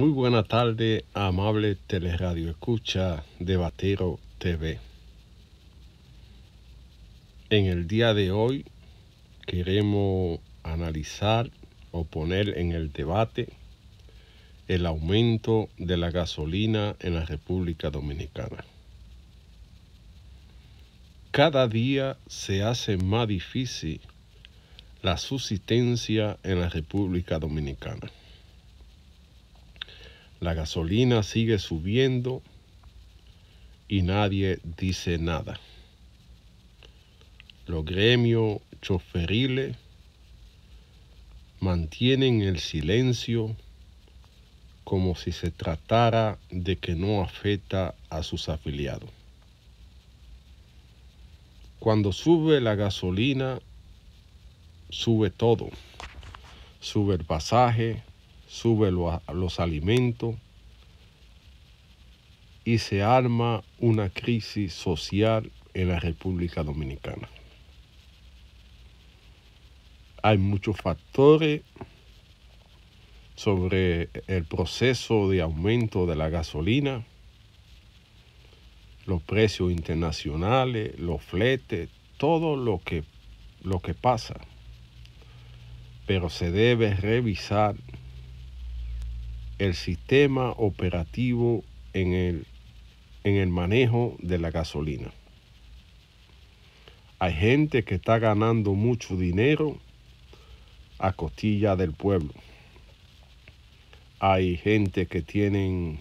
Muy buena tarde, amable teleradio escucha de Batero TV. En el día de hoy queremos analizar o poner en el debate el aumento de la gasolina en la República Dominicana. Cada día se hace más difícil la subsistencia en la República Dominicana la gasolina sigue subiendo y nadie dice nada. Los gremios choferiles mantienen el silencio como si se tratara de que no afecta a sus afiliados. Cuando sube la gasolina, sube todo. Sube el pasaje, sube los alimentos y se arma una crisis social en la República Dominicana. Hay muchos factores sobre el proceso de aumento de la gasolina, los precios internacionales, los fletes, todo lo que, lo que pasa. Pero se debe revisar el sistema operativo en el, en el manejo de la gasolina. Hay gente que está ganando mucho dinero a costilla del pueblo. Hay gente que tienen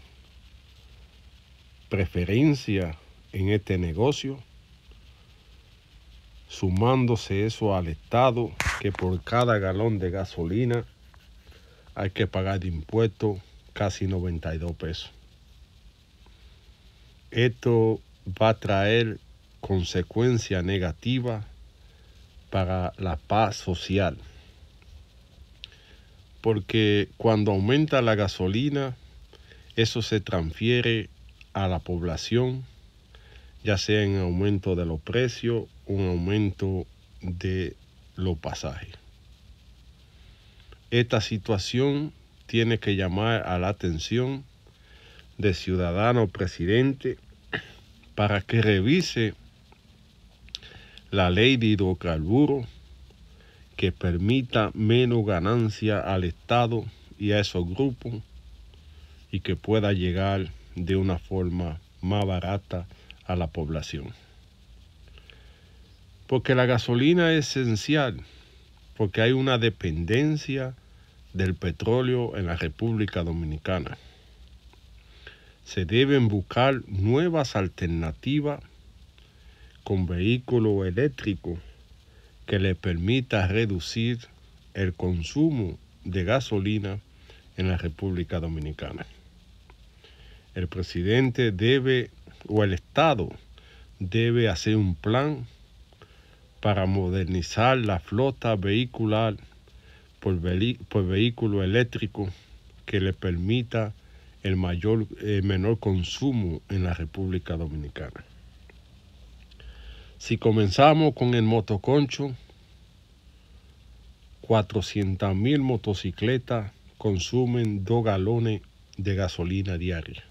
preferencia en este negocio, sumándose eso al Estado, que por cada galón de gasolina hay que pagar impuestos casi 92 pesos. Esto va a traer consecuencia negativa para la paz social. Porque cuando aumenta la gasolina, eso se transfiere a la población, ya sea en aumento de los precios, un aumento de los pasajes. Esta situación tiene que llamar a la atención de ciudadano presidente para que revise la ley de hidrocarburos que permita menos ganancia al Estado y a esos grupos y que pueda llegar de una forma más barata a la población. Porque la gasolina es esencial, porque hay una dependencia del petróleo en la República Dominicana. Se deben buscar nuevas alternativas con vehículo eléctrico que le permita reducir el consumo de gasolina en la República Dominicana. El presidente debe, o el Estado, debe hacer un plan para modernizar la flota vehicular por, vehículo eléctrico que le permita el mayor, eh, menor consumo en la República Dominicana. Si comenzamos con el motoconcho, 400.000 motocicletas consumen 2 galones de gasolina diaria.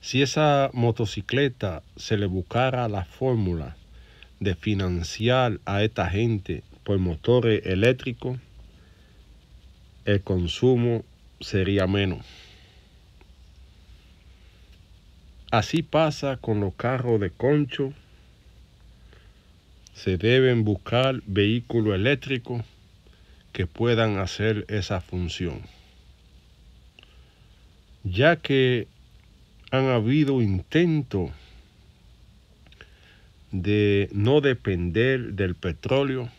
Si esa motocicleta se le buscara la fórmula de financiar a esta gente el motores eléctricos, el consumo sería menos. Así pasa con los carros de concho. Se deben buscar vehículos eléctricos que puedan hacer esa función. Ya que han habido intentos de no depender del petróleo,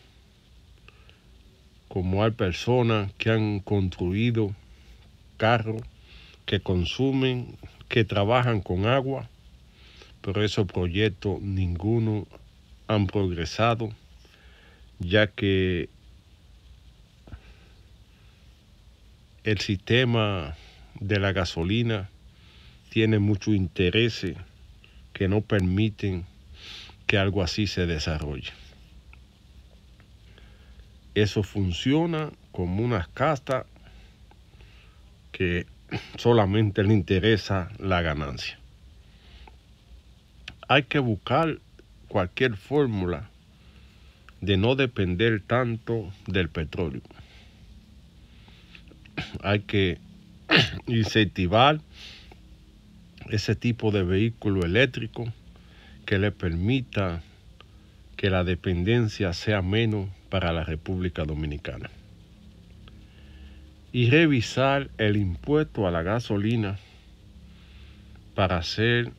como hay personas que han construido carros que consumen, que trabajan con agua, pero esos proyectos ninguno han progresado, ya que el sistema de la gasolina tiene muchos intereses que no permiten que algo así se desarrolle. Eso funciona como una casta que solamente le interesa la ganancia. Hay que buscar cualquier fórmula de no depender tanto del petróleo. Hay que incentivar ese tipo de vehículo eléctrico que le permita que la dependencia sea menos para la República Dominicana. Y revisar el impuesto a la gasolina para hacer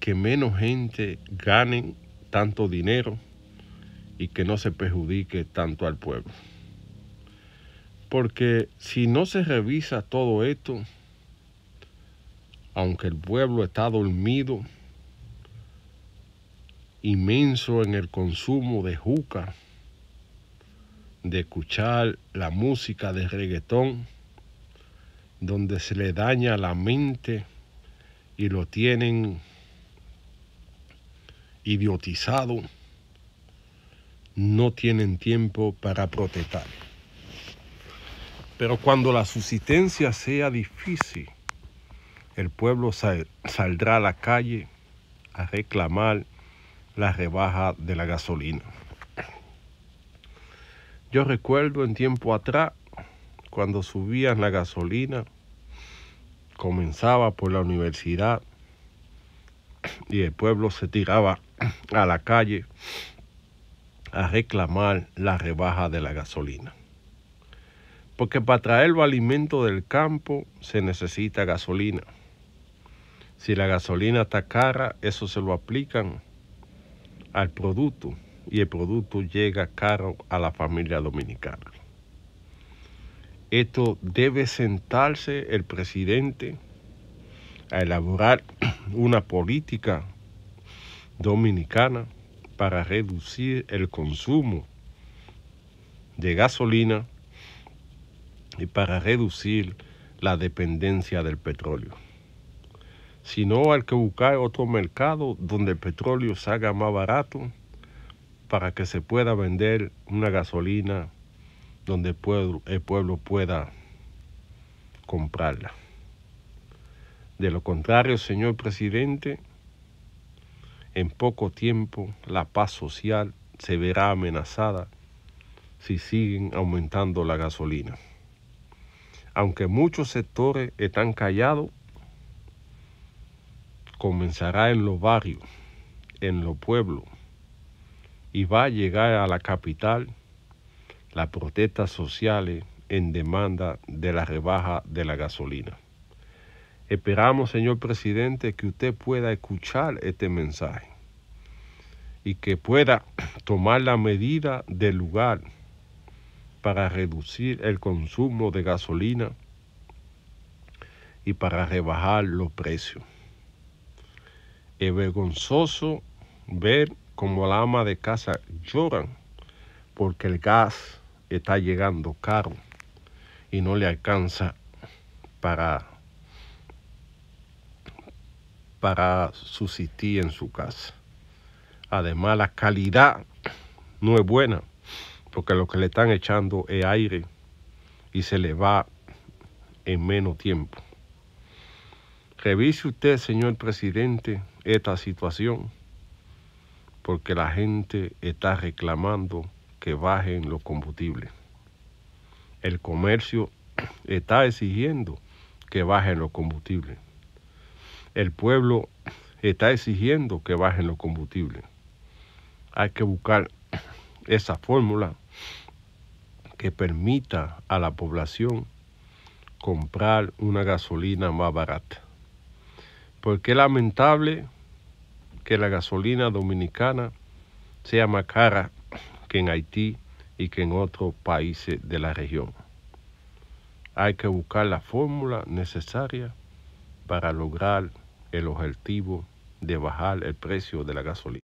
que menos gente gane tanto dinero y que no se perjudique tanto al pueblo. Porque si no se revisa todo esto, aunque el pueblo está dormido, inmenso en el consumo de juca, de escuchar la música de reggaetón, donde se le daña la mente y lo tienen idiotizado, no tienen tiempo para protestar. Pero cuando la subsistencia sea difícil, el pueblo saldrá a la calle a reclamar la rebaja de la gasolina. Yo recuerdo en tiempo atrás, cuando subían la gasolina, comenzaba por la universidad y el pueblo se tiraba a la calle a reclamar la rebaja de la gasolina. Porque para traer el alimento del campo se necesita gasolina. Si la gasolina está cara, eso se lo aplican al producto y el producto llega caro a la familia dominicana. Esto debe sentarse el presidente a elaborar una política dominicana para reducir el consumo de gasolina y para reducir la dependencia del petróleo sino al que buscar otro mercado donde el petróleo salga más barato para que se pueda vender una gasolina donde pueblo, el pueblo pueda comprarla. De lo contrario, señor presidente, en poco tiempo la paz social se verá amenazada si siguen aumentando la gasolina. Aunque muchos sectores están callados, comenzará en los barrios, en los pueblos, y va a llegar a la capital las protestas sociales en demanda de la rebaja de la gasolina. Esperamos, señor presidente, que usted pueda escuchar este mensaje y que pueda tomar la medida del lugar para reducir el consumo de gasolina y para rebajar los precios. Es vergonzoso ver cómo la ama de casa lloran porque el gas está llegando caro y no le alcanza para, para subsistir en su casa. Además, la calidad no es buena, porque lo que le están echando es aire y se le va en menos tiempo. Revise usted, señor presidente, esta situación, porque la gente está reclamando que bajen los combustibles. El comercio está exigiendo que bajen los combustibles. El pueblo está exigiendo que bajen los combustibles. Hay que buscar esa fórmula que permita a la población comprar una gasolina más barata porque es lamentable que la gasolina dominicana sea más cara que en Haití y que en otros países de la región. Hay que buscar la fórmula necesaria para lograr el objetivo de bajar el precio de la gasolina.